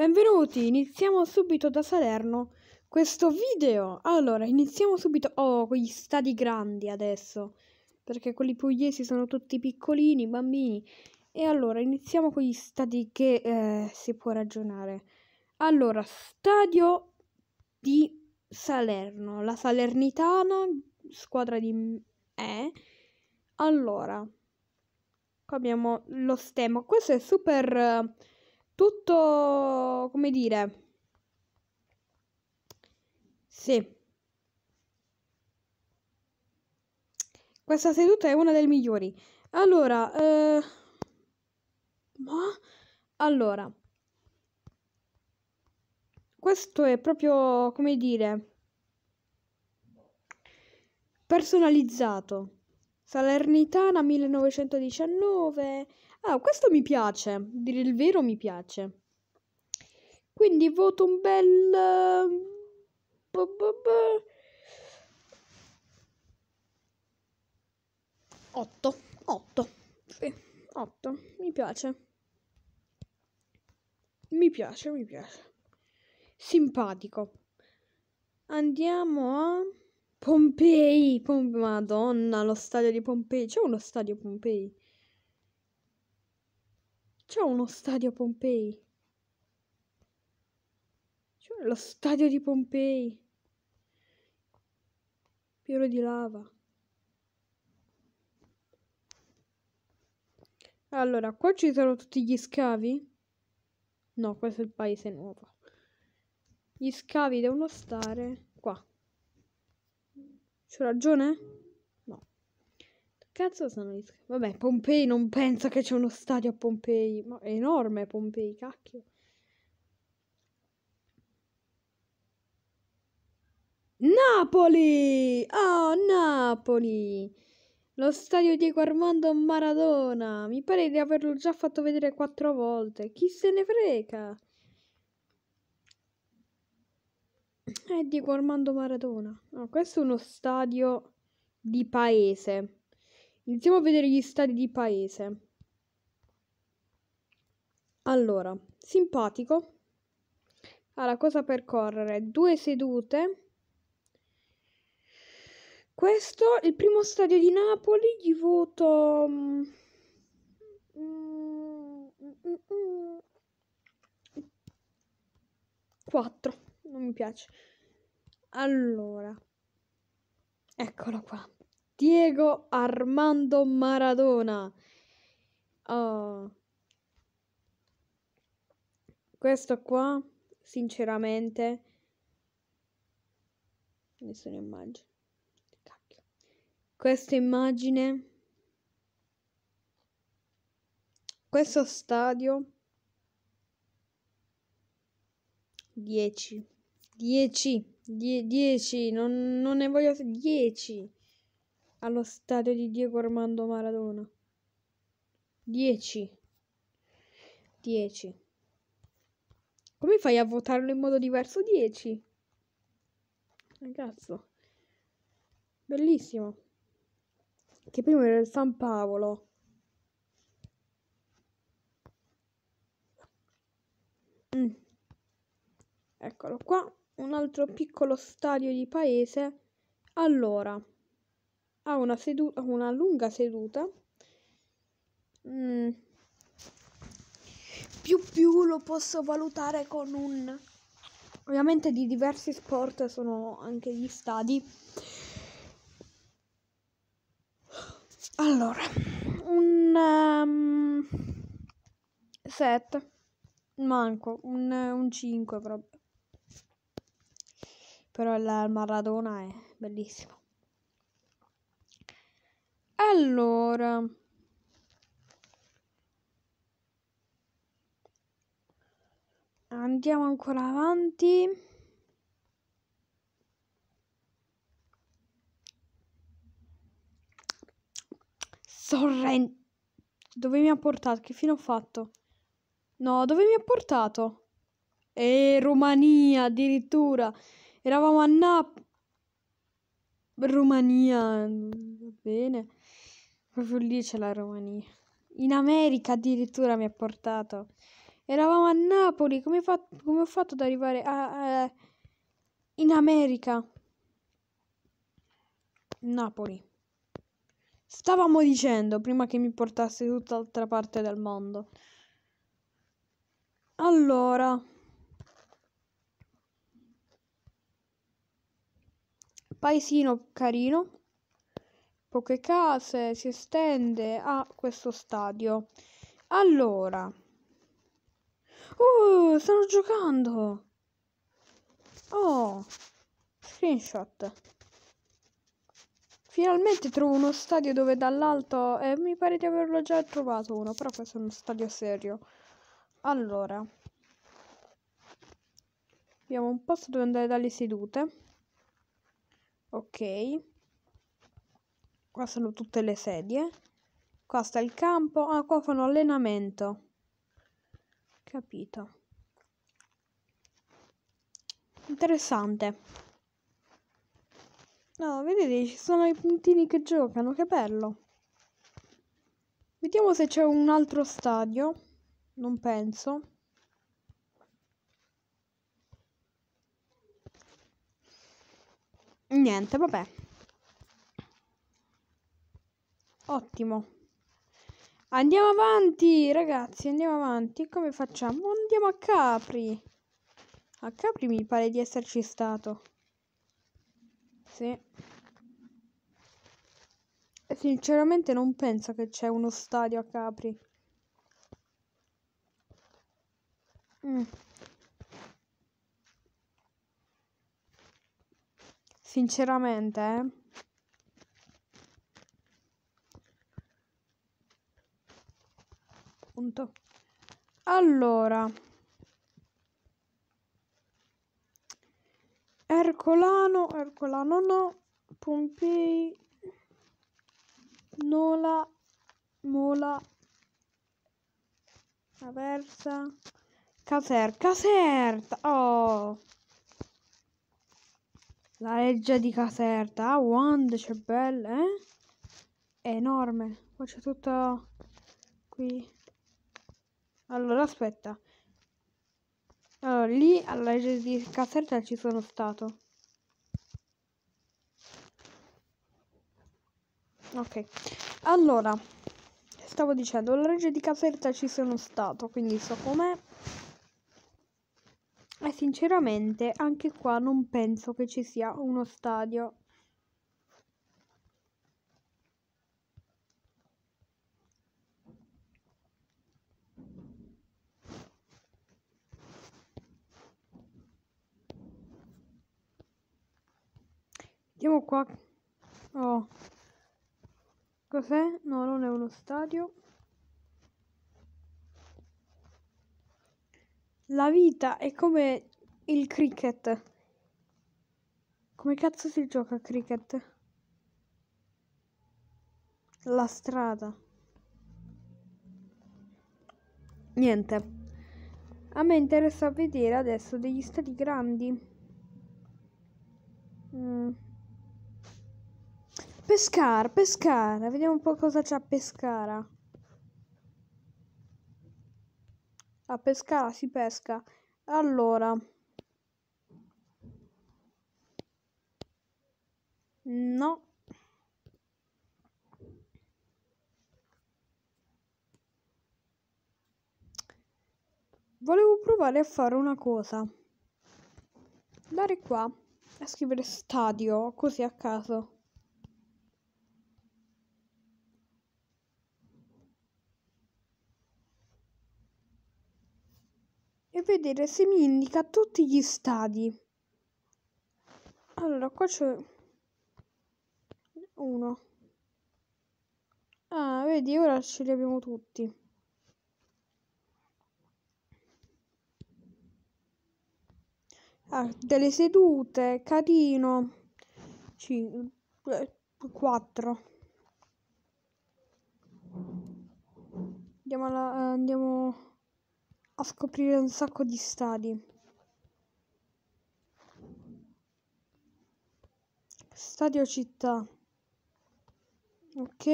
Benvenuti, iniziamo subito da Salerno questo video. Allora, iniziamo subito. Oh, quegli stadi grandi adesso, perché quelli pugliesi sono tutti piccolini, bambini. E allora, iniziamo con gli stadi che eh, si può ragionare. Allora, stadio di Salerno, la Salernitana, squadra di... Eh? Allora, qua abbiamo lo stemma. Questo è super... Eh, tutto, come dire, sì. Questa seduta è una delle migliori. Allora, eh... ma allora, questo è proprio come dire personalizzato. Salernitana 1919. Ah, questo mi piace, dire il vero mi piace. Quindi voto un bel... 8. Ehm, 8. sì, 8. mi piace. Mi piace, mi piace. Simpatico. Andiamo a... Pompei, Pompe... Madonna, lo stadio di Pompei. C'è uno stadio Pompei. C'è uno stadio Pompei. C'è lo stadio di Pompei. Pieno di lava. Allora, qua ci sono tutti gli scavi? No, questo è il paese nuovo. Gli scavi devono stare qua. C'ho ragione? No. Cazzo sono gli scaffali? Vabbè, Pompei non pensa che c'è uno stadio a Pompei. Ma è enorme Pompei, cacchio. Napoli! Oh, Napoli! Lo stadio Diego Armando Maradona. Mi pare di averlo già fatto vedere quattro volte. Chi se ne frega? È eh, di Armando Maradona. No, ah, questo è uno stadio di paese. Iniziamo a vedere gli stadi di paese. Allora, simpatico. Ha la cosa per correre? Due sedute. Questo, è il primo stadio di Napoli, gli voto... Mm, mm, mm, 4. Mm, mm non mi piace. Allora, eccolo qua. Diego Armando Maradona. Oh. Questo qua, sinceramente, nessuna immagine. Cacchio. Questa immagine, questo stadio, 10. 10, 10, non, non ne voglio 10 allo stadio di Diego Armando Maradona. 10. 10. Come fai a votarlo in modo diverso 10? Ragazzo. Bellissimo. Che prima era il San Paolo. Mm. Eccolo qua un altro piccolo stadio di paese, allora ha una, seduta, una lunga seduta. Mm. Più più lo posso valutare con un... Ovviamente di diversi sport sono anche gli stadi. Allora, un um, set, manco, un, un 5 proprio però il Maradona è bellissimo. Allora, andiamo ancora avanti. Sorrento. Dove mi ha portato? Che fine ho fatto? No, dove mi ha portato? E eh, Romania addirittura. Eravamo a Napoli. Romania. Va bene. Proprio lì c'è la Romania. In America addirittura mi ha portato. Eravamo a Napoli. Come, fa- come ho fatto ad arrivare a, a in America? Napoli. Stavamo dicendo prima che mi portasse portassi tutt'altra parte del mondo. Allora. paesino carino, poche case, si estende a questo stadio. Allora, uh, stanno giocando! Oh, screenshot. Finalmente trovo uno stadio dove dall'alto... Eh, mi pare di averlo già trovato uno, però questo è uno stadio serio. Allora. Abbiamo un posto dove andare dalle sedute ok qua sono tutte le sedie qua sta il campo ah qua fanno allenamento capito interessante no vedete ci sono i puntini che giocano che bello vediamo se c'è un altro stadio non penso Niente, vabbè. Ottimo. Andiamo avanti, ragazzi, andiamo avanti. Come facciamo? Andiamo a Capri. A Capri mi pare di esserci stato. Sì. Sinceramente non penso che c'è uno stadio a Capri. Mm. Sinceramente, eh. Punto. Allora. Ercolano, Ercolano no. Pompei. Nola. Mola. Aversa. Caserta. Caserta. Oh. La reggia di Caserta. Quando c'è bella, eh? È enorme. Poi c'è tutta qui. Allora, aspetta. Allora, lì alla reggia di Caserta ci sono stato. Ok. Allora, stavo dicendo, alla reggia di Caserta ci sono stato, quindi so com'è. E sinceramente anche qua non penso che ci sia uno stadio. Andiamo qua. Oh. Cos'è? No, non è uno stadio. La vita è come il cricket. Come cazzo si gioca a cricket? La strada. Niente. A me interessa vedere adesso degli stati grandi. Mm. Pescara, Pescara. Vediamo un po' cosa c'è a Pescara. A Pescara si pesca. Allora. No. Volevo provare a fare una cosa. Andare qua a scrivere stadio, così a caso. vedere se mi indica tutti gli stadi. Allora, qua c'è uno. Ah, vedi, ora ce li abbiamo tutti. Ah, delle sedute, carino. Cinque, eh, quattro. Andiamo alla, andiamo a scoprire un sacco di stadi. Stadio città. Ok.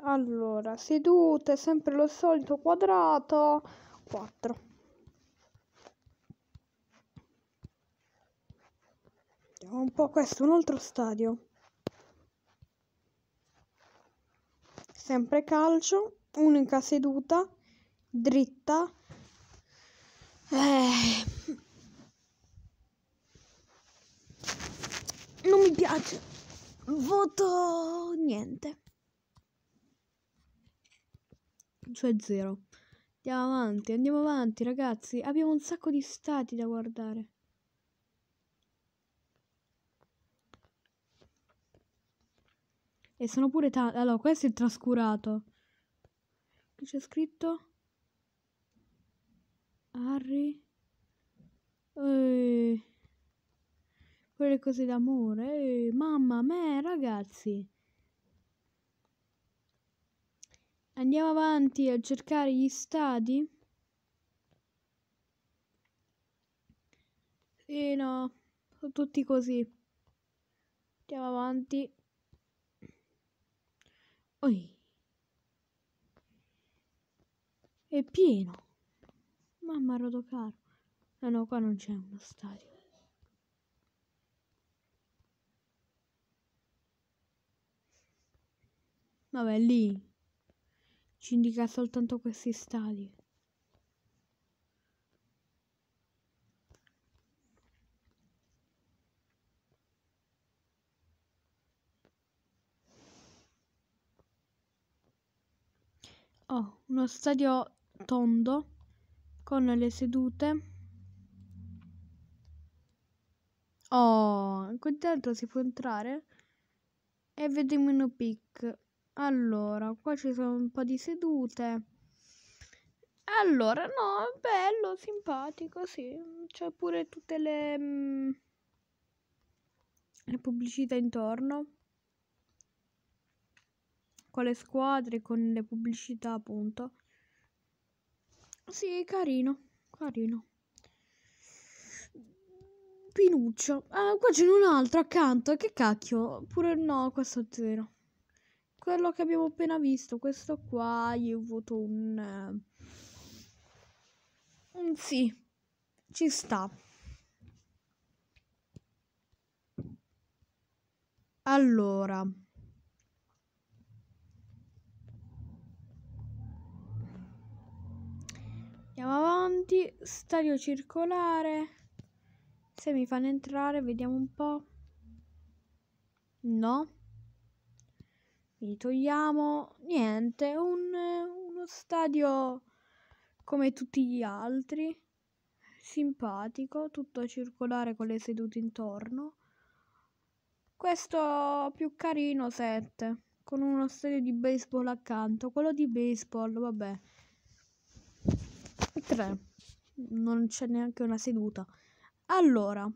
Allora, sedute, sempre lo solito quadrato. 4. Vediamo un po' questo, un altro stadio. Sempre calcio, unica seduta, dritta. Eh. Non mi piace. Voto niente. Cioè zero. Andiamo avanti, andiamo avanti ragazzi. Abbiamo un sacco di stati da guardare. E sono pure tanti. Allora, questo è il trascurato. Che c'è scritto? Harry. E... Quelle cose d'amore. E... Mamma me, ragazzi. Andiamo avanti a cercare gli stadi. Sì, no. Sono tutti così. Andiamo avanti. Oi. È pieno. Mamma Rodocaro. Eh no, qua non c'è uno stadio. Vabbè, lì ci indica soltanto questi stadi. Oh, uno stadio tondo con le sedute. Oh, qui dentro si può entrare? E vedi meno pic. Allora, qua ci sono un po' di sedute. Allora, no, bello, simpatico, sì. C'è pure tutte le, mh, mm, le pubblicità intorno. Con le squadre, con le pubblicità, appunto. Sì, carino, carino. Pinuccio. Ah, qua ce n'è un altro accanto. Che cacchio? Pure no, questo è zero. Quello che abbiamo appena visto, questo qua, io voto un... Eh, un sì. Ci sta. Allora... avanti, stadio circolare. Se mi fanno entrare, vediamo un po'. No. Quindi togliamo. Niente, un, uno stadio come tutti gli altri. Simpatico, tutto circolare con le sedute intorno. Questo più carino 7 con uno stadio di baseball accanto, quello di baseball, vabbè. 3 non c'è neanche una seduta. Allora,